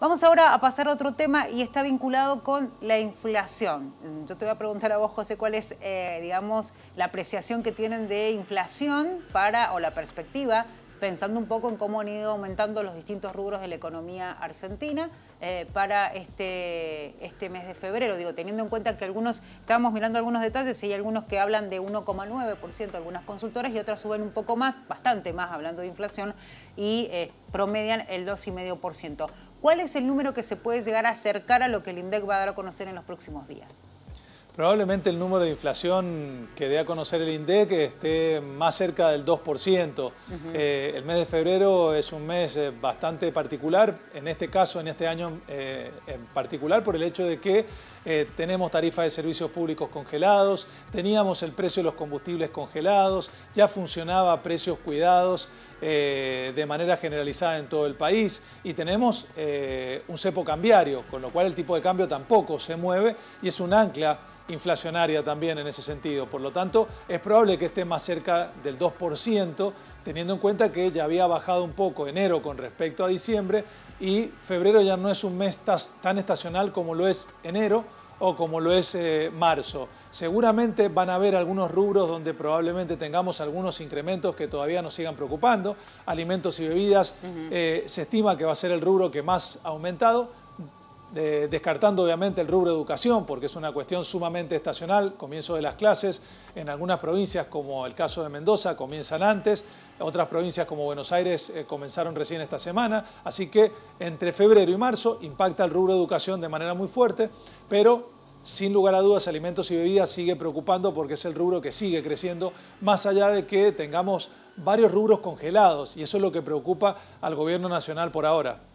Vamos ahora a pasar a otro tema y está vinculado con la inflación. Yo te voy a preguntar a vos, José, cuál es, eh, digamos, la apreciación que tienen de inflación para, o la perspectiva, pensando un poco en cómo han ido aumentando los distintos rubros de la economía argentina eh, para este, este, mes de febrero. Digo, teniendo en cuenta que algunos, estábamos mirando algunos detalles y hay algunos que hablan de 1,9%, algunas consultoras, y otras suben un poco más, bastante más, hablando de inflación, y eh, promedian el 2,5%. ¿Cuál es el número que se puede llegar a acercar a lo que el INDEC va a dar a conocer en los próximos días? Probablemente el número de inflación que dé a conocer el INDEC esté más cerca del 2%. Eh, el mes de febrero es un mes eh, bastante particular, en este caso, en este año eh, en particular, por el hecho de que tenemos tarifas de servicios públicos congelados, teníamos el precio de los combustibles congelados, ya funcionaba precios cuidados de manera generalizada en todo el país y tenemos un cepo cambiario, con lo cual el tipo de cambio tampoco se mueve y es un ancla inflacionaria también en ese sentido. Por lo tanto, es probable que esté más cerca del 2%, teniendo en cuenta que ya había bajado un poco enero con respecto a diciembre y febrero ya no es un mes tan estacional como lo es enero o como lo es eh, marzo. Seguramente van a haber algunos rubros donde probablemente tengamos algunos incrementos que todavía nos sigan preocupando. Alimentos y bebidas eh, se estima que va a ser el rubro que más ha aumentado descartando obviamente el rubro educación, porque es una cuestión sumamente estacional, comienzo de las clases, en algunas provincias como el caso de Mendoza comienzan antes, otras provincias como Buenos Aires eh, comenzaron recién esta semana, así que entre febrero y marzo impacta el rubro educación de manera muy fuerte, pero sin lugar a dudas alimentos y bebidas sigue preocupando porque es el rubro que sigue creciendo, más allá de que tengamos varios rubros congelados y eso es lo que preocupa al gobierno nacional por ahora.